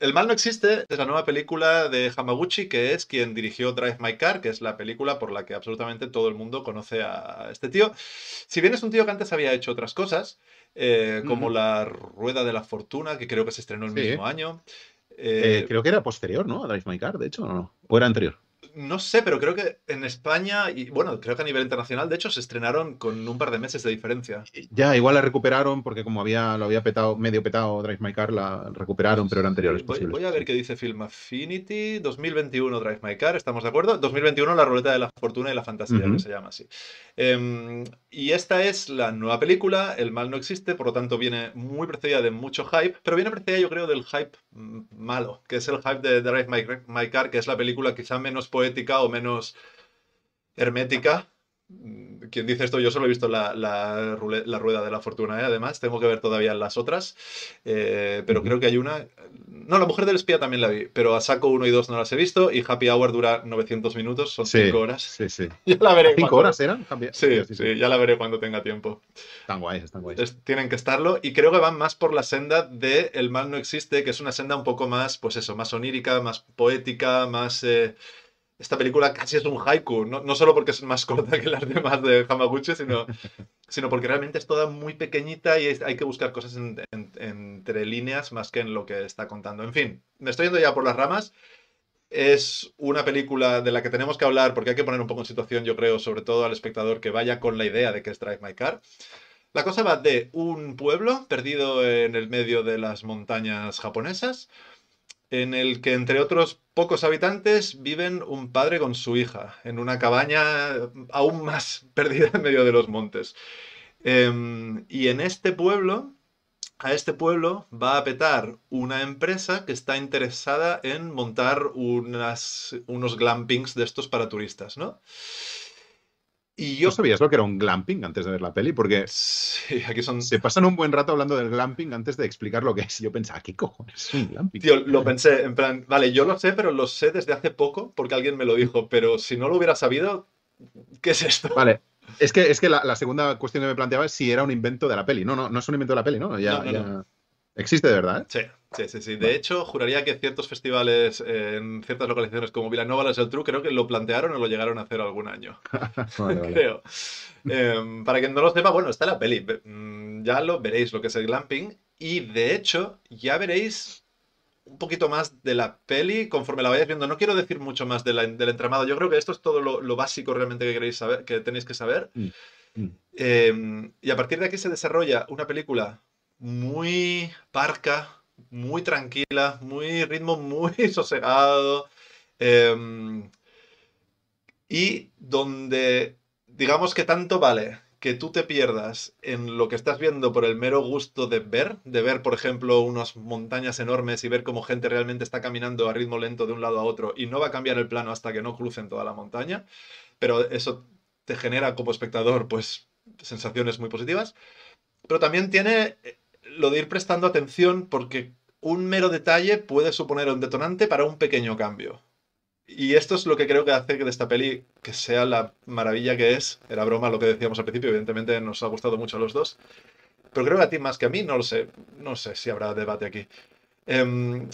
El mal no existe es la nueva película de Hamaguchi, que es quien dirigió Drive My Car, que es la película por la que absolutamente todo el mundo conoce a este tío. Si bien es un tío que antes había hecho otras cosas, eh, como La Rueda de la Fortuna, que creo que se estrenó el mismo año. Eh, eh, creo que era posterior, ¿no? A Drive My Car, de hecho, ¿o no? ¿O era anterior? no sé, pero creo que en España, y bueno, creo que a nivel internacional, de hecho, se estrenaron con un par de meses de diferencia. Ya, igual la recuperaron porque como había, lo había petado, medio petado Drive My Car, la recuperaron, pero eran anteriores voy, Voy a ver qué dice Film Affinity, 2021 Drive My Car, ¿estamos de acuerdo? 2021 La Ruleta de la Fortuna y la Fantasía, uh que se llama así. Em, y esta es la nueva película, El Mal No Existe, por lo tanto viene muy precedida de mucho hype, pero viene precedida yo creo del hype malo, que es el hype de Drive My, Car, que es la película quizá menos poética o menos hermética. Mm, quien dice esto, yo solo he visto la, rueda de la fortuna, y ¿eh? además, tengo que ver todavía las otras, eh, pero creo que hay una... No, la mujer del espía también la vi, pero a saco 1 y 2 no las he visto y Happy Hour dura 900 minutos, son 5 horas. Sí, sí. ya la veré. ¿5 horas eran? Sí, sí, sí, ya la veré cuando tenga tiempo. Están guays, están guays. tienen que estarlo y creo que van más por la senda de El mal no existe, que es una senda un poco más, pues eso, más onírica, más poética, más... Eh, esta película casi es un haiku, no, solo porque es más corta que las demás de Hamaguchi, sino, sino porque realmente es toda muy pequeñita y hay que buscar cosas entre líneas más que en lo que está contando. En fin, me estoy yendo ya por las ramas. Es una película de la que tenemos que hablar porque hay que poner un poco en situación, yo creo, sobre todo al espectador que vaya con la idea de que es Drive My Car. La cosa va de un pueblo perdido en el medio de las montañas japonesas, en el que entre otros pocos habitantes viven un padre con su hija, en una cabaña aún más perdida en medio de los montes. Em, y en este pueblo, a este pueblo va a petar una empresa que está interesada en montar unos glampings de estos para turistas, ¿no? Y yo sabías lo que era un glamping antes de ver la peli, porque aquí son... se pasan un buen rato hablando del glamping antes de explicar lo que es. Yo pensaba, ¿qué cojones es un glamping? Tío, lo pensé, en plan, vale, yo lo sé, pero lo sé desde hace poco porque alguien me lo dijo, pero si no lo hubiera sabido, ¿qué es esto? Vale, es que, es que la, segunda cuestión que me planteaba es si era un invento de la peli. No, no, no es un invento de la peli, ¿no? Ya, no. ¿Existe de verdad? Sí, sí, sí. sí. De hecho, juraría que ciertos festivales en ciertas localizaciones como Vilanova, es el True, creo que lo plantearon o lo llegaron a hacer algún año. Creo. Em, para quien no lo sepa, bueno, está la peli. Mm, ya lo veréis lo que es el glamping. Y de hecho, ya veréis un poquito más de la peli conforme la vayáis viendo. No quiero decir mucho más del entramado. Yo creo que esto es todo lo, básico realmente que queréis saber, que tenéis que saber. Mm, mm. Em, y a partir de aquí se desarrolla una película muy parca, muy tranquila, muy ritmo muy sosegado. Em, y donde, digamos que tanto vale que tú te pierdas en lo que estás viendo por el mero gusto de ver, de ver, por ejemplo, unas montañas enormes y ver cómo gente realmente está caminando a ritmo lento de un lado a otro y no va a cambiar el plano hasta que no crucen toda la montaña, pero eso te genera como espectador, pues, sensaciones muy positivas. Pero también tiene eh, lo de ir prestando atención porque un mero detalle puede suponer un detonante para un pequeño cambio. Y esto es lo que creo que hace que de esta peli que sea la maravilla que es. Era broma lo que decíamos al principio, evidentemente nos ha gustado mucho a los dos. Pero creo que a ti más que a mí, no lo sé. No sé si habrá debate aquí. Em,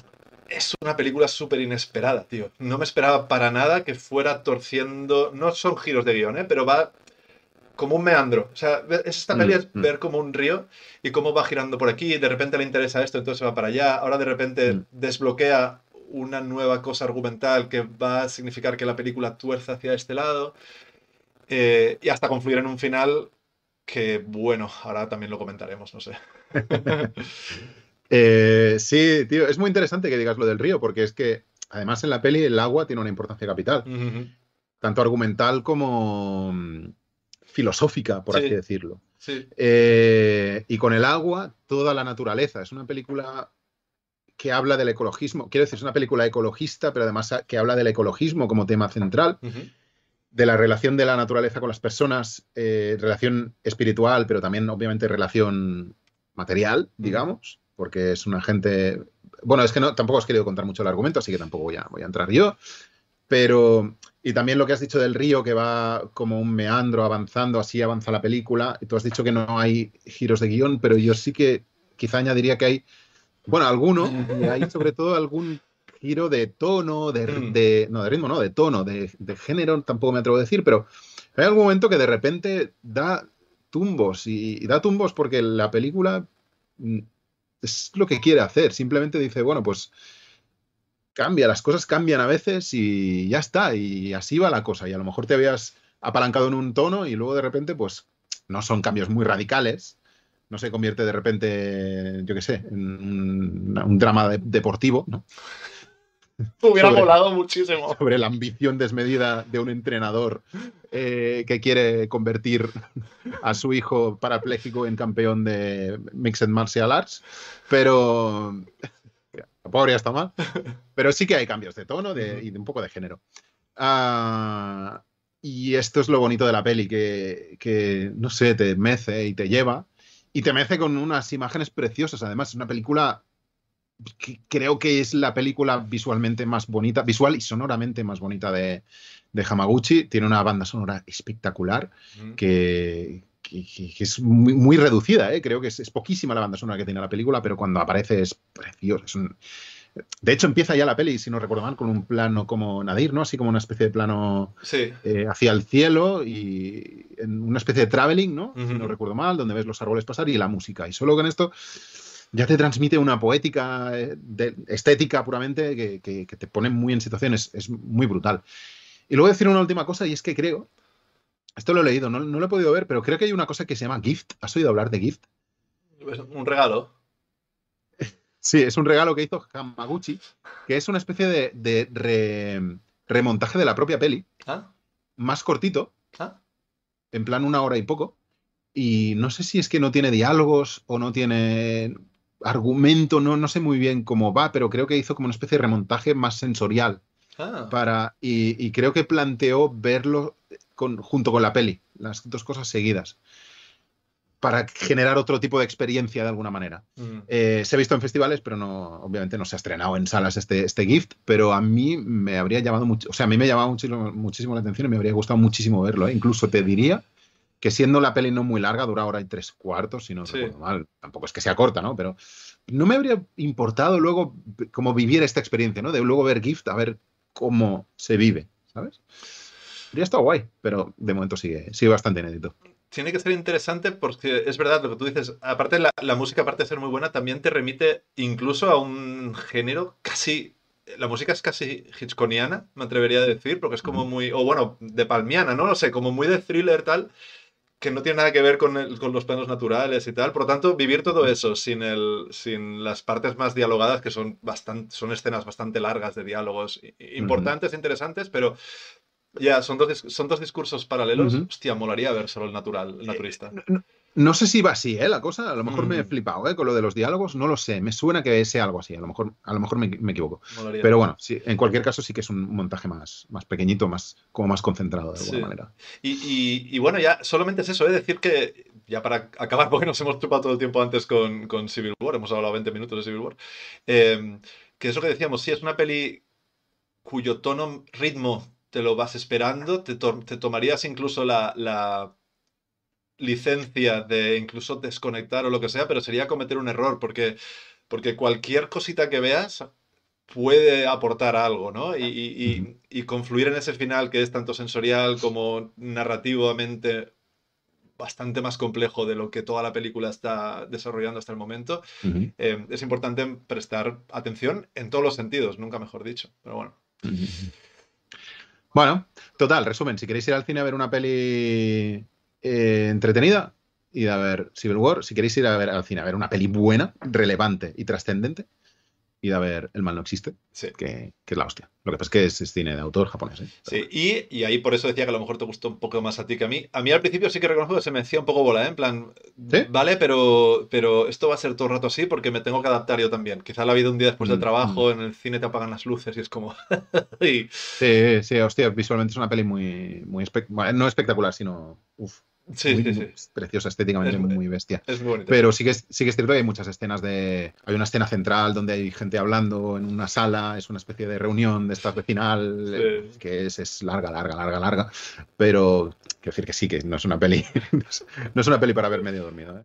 es una película súper inesperada, tío. No me esperaba para nada que fuera torciendo. No son giros de guión, ¿eh? pero va como un meandro. O sea, esta peli mm, es mm. ver como un río y cómo va girando por aquí, de repente le interesa esto, entonces se va para allá, ahora de repente mm. desbloquea una nueva cosa argumental que va a significar que la película tuerce hacia este lado, eh, y hasta confluir en un final que, bueno, ahora también lo comentaremos, no sé. Eh, sí, tío, es muy interesante que digas lo del río, porque es que además en la peli el agua tiene una importancia capital, tanto argumental como filosófica, por así decirlo. Eh, y con el agua, toda la naturaleza. Es una película que habla del ecologismo. Quiero decir, es una película ecologista, pero además que habla del ecologismo como tema central, de la relación de la naturaleza con las personas, eh, relación espiritual, pero también obviamente relación material, digamos, porque es una gente... Bueno, es que no, tampoco os querido contar mucho el argumento, así que tampoco voy a entrar yo, pero y también lo que has dicho del río, que va como un meandro avanzando, así avanza la película. Y tú has dicho que no hay giros de guión, pero yo sí que quizá añadiría que hay, bueno, alguno, y hay sobre todo algún giro de tono, de, mm. no, de ritmo, no, de tono, de, género, tampoco me atrevo a decir, pero hay algún momento que de repente da tumbos, y da tumbos porque la película mm, es lo que quiere hacer, simplemente dice, bueno, pues cambia, las cosas cambian a veces y ya está, y así va la cosa. Y a lo mejor te habías apalancado en un tono y luego de repente, pues no son cambios muy radicales, no se convierte de repente, yo qué sé, en un, drama deportivo, ¿no? Hubiera volado muchísimo. Sobre la ambición desmedida de un entrenador eh, que quiere convertir a su hijo parapléjico en campeón de Mixed Martial Arts. Pero mal. Pero sí que hay cambios de tono y de un poco de género. Ah, y esto es lo bonito de la peli, que, no sé, te mece y te lleva. Y te mece con unas imágenes preciosas. Además, es una película que creo que es la película visualmente más bonita, visual y sonoramente más bonita de, Hamaguchi. Tiene una banda sonora espectacular que, que, es muy, reducida, ¿eh? creo que es, poquísima la banda sonora que tiene la película, pero cuando aparece es precioso. De hecho, empieza ya la peli, si no recuerdo mal, con un plano como Nadir, ¿no? Así como una especie de plano eh, hacia el cielo y una especie de traveling, ¿no? Si no recuerdo mal, donde ves los árboles pasar y la música. Y solo con esto ya te transmite una poética eh, estética puramente que, te pone muy en situaciones, es muy brutal. Y luego decir una última cosa, y es que creo esto lo he leído, no, lo he podido ver, pero creo que hay una cosa que se llama gift. ¿Has oído hablar de gift? un regalo. Sí, es un regalo que hizo Hamaguchi, que es una especie de, remontaje de la propia peli. Ah. Más cortito. Ah. En plan una hora y poco. Y no sé si es que no tiene diálogos o no tiene argumento, no, sé muy bien cómo va, pero creo que hizo como una especie de remontaje más sensorial. Ah. Para, y, creo que planteó verlo, con, junto con la peli, las dos cosas seguidas para generar otro tipo de experiencia de alguna manera. Mm. Eh, se ha visto en festivales, pero no, obviamente no se ha estrenado en salas este, este gift, pero a mí me habría llamado mucho, o sea, a mí me muchísimo, muchísimo la atención y me habría gustado muchísimo verlo. ¿eh? Incluso te diría que siendo la peli no muy larga, dura ahora y tres cuartos, si no mal, tampoco es que sea corta, ¿no? Pero no me habría importado luego cómo vivir esta experiencia, ¿no? De luego ver gift, a ver cómo se vive, ¿sabes? ya estado guay, pero de momento sigue, sigue bastante inédito. Tiene que ser interesante porque es verdad lo que tú dices. Aparte, la, música, aparte de ser muy buena, también te remite incluso a un género casi la música es casi hitchconiana, me atrevería a decir, porque es como muy, o bueno, de palmiana, ¿no? No sé, como muy de thriller tal, que no tiene nada que ver con, los planos naturales y tal. Por lo tanto, vivir todo eso sin, el, sin las partes más dialogadas, que son, bastante, son escenas bastante largas de diálogos importantes, interesantes, pero ya, son dos, son dos discursos paralelos. Hostia, molaría ver solo el natural, el eh, naturista. no, sé si va así, ¿eh? La cosa, a lo mejor me he mm. flipado, ¿eh? Con lo de los diálogos, no lo sé. Me suena que sea algo así, a lo mejor, a lo mejor me, equivoco. Pero bueno, sí, en cualquier caso sí que es un montaje más, más pequeñito, más, como más concentrado de alguna manera. Y, bueno, ya solamente es eso, ¿eh? Decir que, ya para acabar, porque nos hemos chupado todo el tiempo antes con, Civil War, hemos hablado 20 minutos de Civil War. Eh, que que lo que decíamos, sí, es una peli cuyo tono, ritmo te lo vas esperando, te, tomarías incluso la, licencia de incluso desconectar o lo que sea, pero sería cometer un error, porque, porque cualquier cosita que veas puede aportar algo, ¿no? Y, confluir en ese final que es tanto sensorial como narrativamente bastante más complejo de lo que toda la película está desarrollando hasta el momento. Eh, es importante prestar atención en todos los sentidos, nunca mejor dicho. Pero bueno. Bueno, total, resumen, si queréis ir al cine a ver una peli eh, entretenida, y a ver Civil War. Si queréis ir a ver al cine a ver una peli buena, relevante y trascendente, a ver El mal no existe, que, es la hostia. Lo que pasa es que es, cine de autor japonés. ¿eh? Sí, y, ahí por eso decía que a lo mejor te gustó un poco más a ti que a mí. A mí al principio sí que reconozco que se me hacía un poco bola, ¿eh? en plan, vale, pero, pero esto va a ser todo rato así porque me tengo que adaptar yo también. Quizá la vida un día después del mm, trabajo, mm. en el cine te apagan las luces y es como... Sí, sí, hostia, visualmente es una peli muy, muy no espectacular, sino... Uf, Sí, preciosa estéticamente, muy bestia. Pero sí que, sí que es cierto hay muchas escenas de. Hay una escena central donde hay gente hablando en una sala, es una especie de reunión de esta vecinal, que es, es, larga, larga, larga, larga. Pero quiero decir que sí, que no es una peli. no es una peli para ver medio dormido. ¿eh?